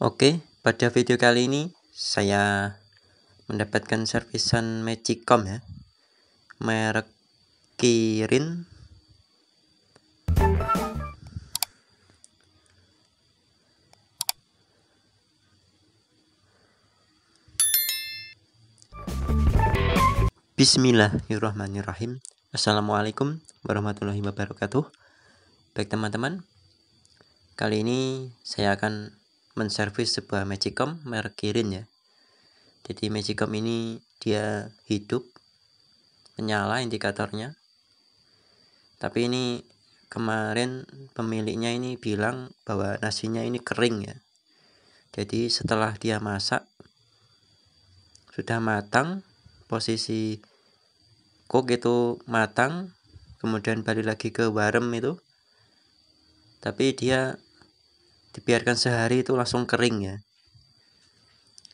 Oke, pada video kali ini saya mendapatkan servisan Magicom ya. Merek Kirin. Bismillahirrahmanirrahim. Assalamualaikum warahmatullahi wabarakatuh. Baik teman-teman, kali ini saya akan menservis sebuah magicom merek Kirin ya jadi magicom ini dia hidup menyala indikatornya tapi ini kemarin pemiliknya ini bilang bahwa nasinya ini kering ya jadi setelah dia masak sudah matang posisi kok itu matang kemudian balik lagi ke warem itu tapi dia dibiarkan sehari itu langsung kering ya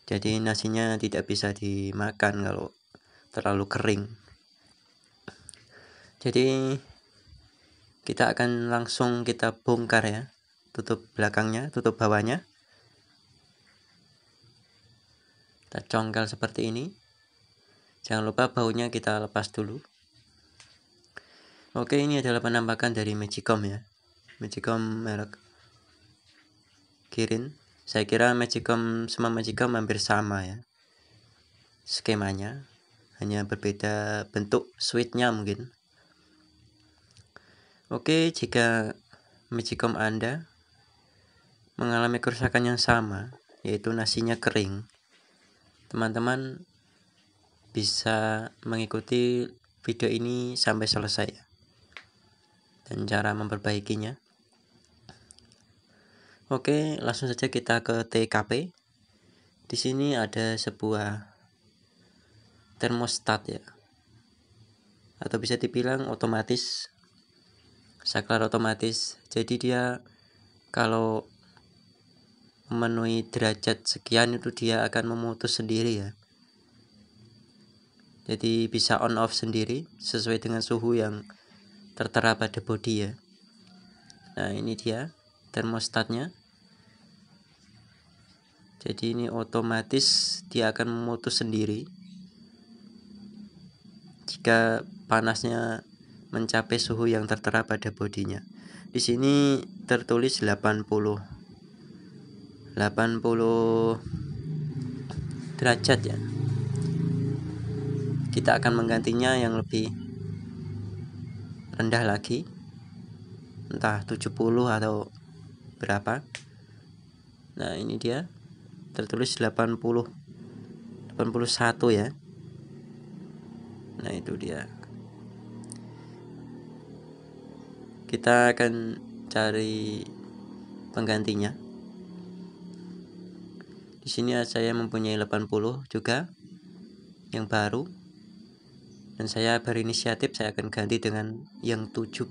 jadi nasinya tidak bisa dimakan kalau terlalu kering jadi kita akan langsung kita bongkar ya tutup belakangnya tutup bawahnya kita congkel seperti ini jangan lupa baunya kita lepas dulu oke ini adalah penampakan dari magicom ya magicom merek pikirin saya kira magicom semua magicom hampir sama ya skemanya hanya berbeda bentuk switchnya mungkin Oke, jika magicom Anda mengalami kerusakan yang sama, yaitu nasinya kering, teman-teman bisa mengikuti video ini sampai selesai ya. dan cara memperbaikinya. Oke, langsung saja kita ke TKP. Di sini ada sebuah termostat ya. Atau bisa dibilang otomatis saklar otomatis. Jadi dia kalau memenuhi derajat sekian itu dia akan memutus sendiri ya. Jadi bisa on off sendiri sesuai dengan suhu yang tertera pada body ya. Nah, ini dia termostatnya jadi ini otomatis dia akan memutus sendiri jika panasnya mencapai suhu yang tertera pada bodinya di sini tertulis 80 80 derajat ya kita akan menggantinya yang lebih rendah lagi entah 70 atau berapa nah ini dia tertulis 80 81 ya nah itu dia kita akan cari penggantinya di sini saya mempunyai 80 juga yang baru dan saya berinisiatif saya akan ganti dengan yang 70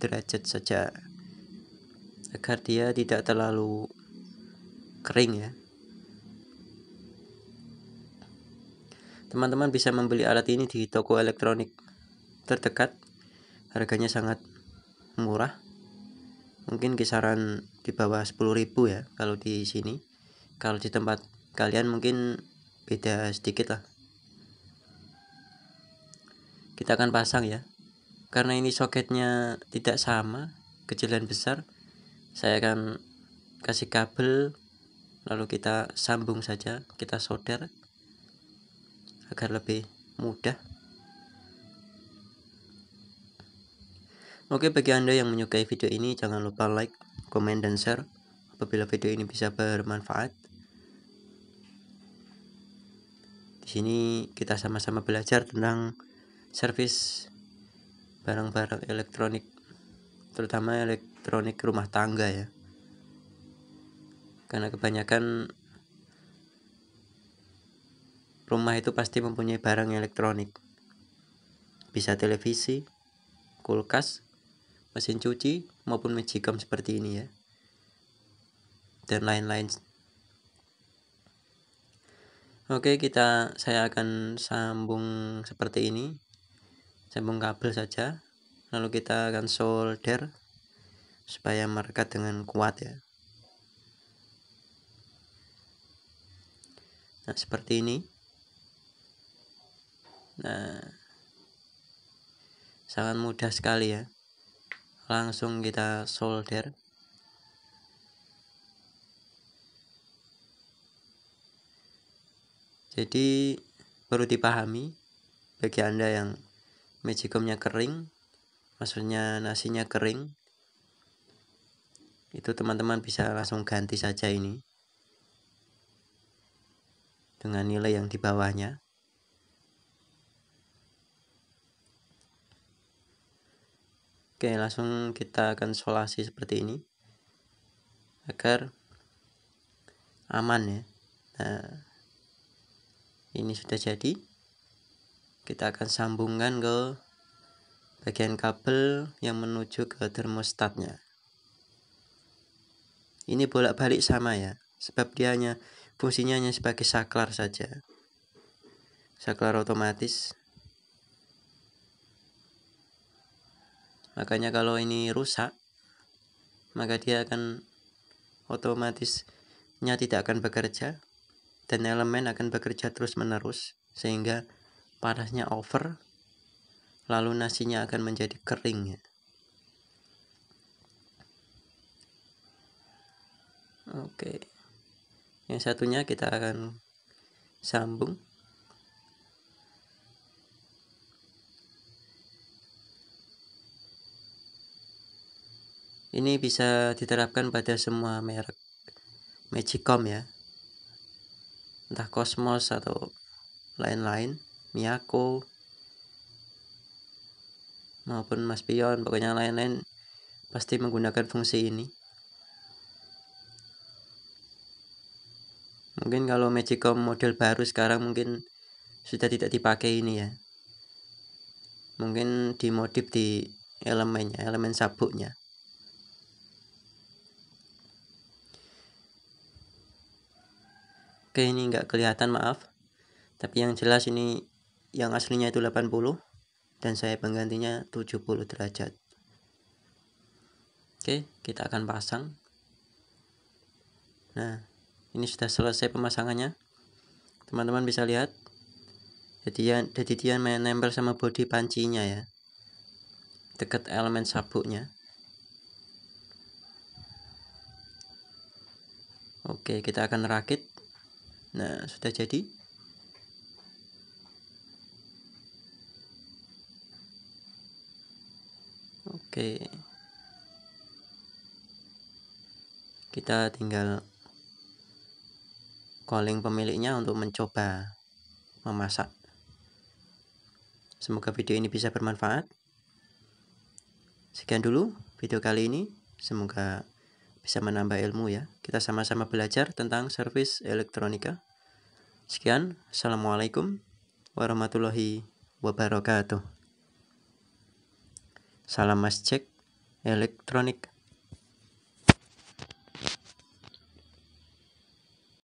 derajat saja agar dia tidak terlalu kering ya teman-teman bisa membeli alat ini di toko elektronik terdekat harganya sangat murah mungkin kisaran di bawah 10.000 ya kalau di sini kalau di tempat kalian mungkin beda sedikit lah kita akan pasang ya karena ini soketnya tidak sama kecil dan besar saya akan kasih kabel lalu kita sambung saja kita solder agar lebih mudah Oke bagi anda yang menyukai video ini jangan lupa like, komen, dan share apabila video ini bisa bermanfaat Di sini kita sama-sama belajar tentang servis barang-barang elektronik terutama elektronik elektronik rumah tangga ya karena kebanyakan rumah itu pasti mempunyai barang elektronik bisa televisi kulkas mesin cuci maupun magicom seperti ini ya dan lain-lain Oke, kita saya akan sambung seperti ini. Sambung kabel saja. Lalu kita akan solder supaya mereka dengan kuat ya nah seperti ini nah sangat mudah sekali ya langsung kita solder jadi perlu dipahami bagi anda yang magicomnya kering maksudnya nasinya kering itu teman-teman bisa langsung ganti saja ini dengan nilai yang di bawahnya oke langsung kita akan solasi seperti ini agar aman ya nah, ini sudah jadi kita akan sambungkan ke bagian kabel yang menuju ke termostatnya ini bolak-balik sama ya, sebab dia hanya fungsinya hanya sebagai saklar saja. Saklar otomatis. Makanya kalau ini rusak, maka dia akan otomatisnya tidak akan bekerja dan elemen akan bekerja terus-menerus sehingga panasnya over lalu nasinya akan menjadi kering ya. Oke. Yang satunya kita akan sambung. Ini bisa diterapkan pada semua merek Magicom ya. Entah Cosmos atau lain-lain, Miyako maupun Mas Pion, pokoknya lain-lain pasti menggunakan fungsi ini. mungkin kalau Magicom model baru sekarang mungkin sudah tidak dipakai ini ya mungkin dimodif di elemennya elemen sabuknya oke ini nggak kelihatan maaf tapi yang jelas ini yang aslinya itu 80 dan saya penggantinya 70 derajat oke kita akan pasang nah ini sudah selesai pemasangannya teman-teman bisa lihat jadi jadi deditian menempel sama body pancinya ya dekat elemen sabuknya oke kita akan rakit nah sudah jadi oke kita tinggal calling pemiliknya untuk mencoba memasak. Semoga video ini bisa bermanfaat. Sekian dulu video kali ini. Semoga bisa menambah ilmu ya. Kita sama-sama belajar tentang servis elektronika. Sekian, Assalamualaikum warahmatullahi wabarakatuh. Salam Mas Cek Elektronik.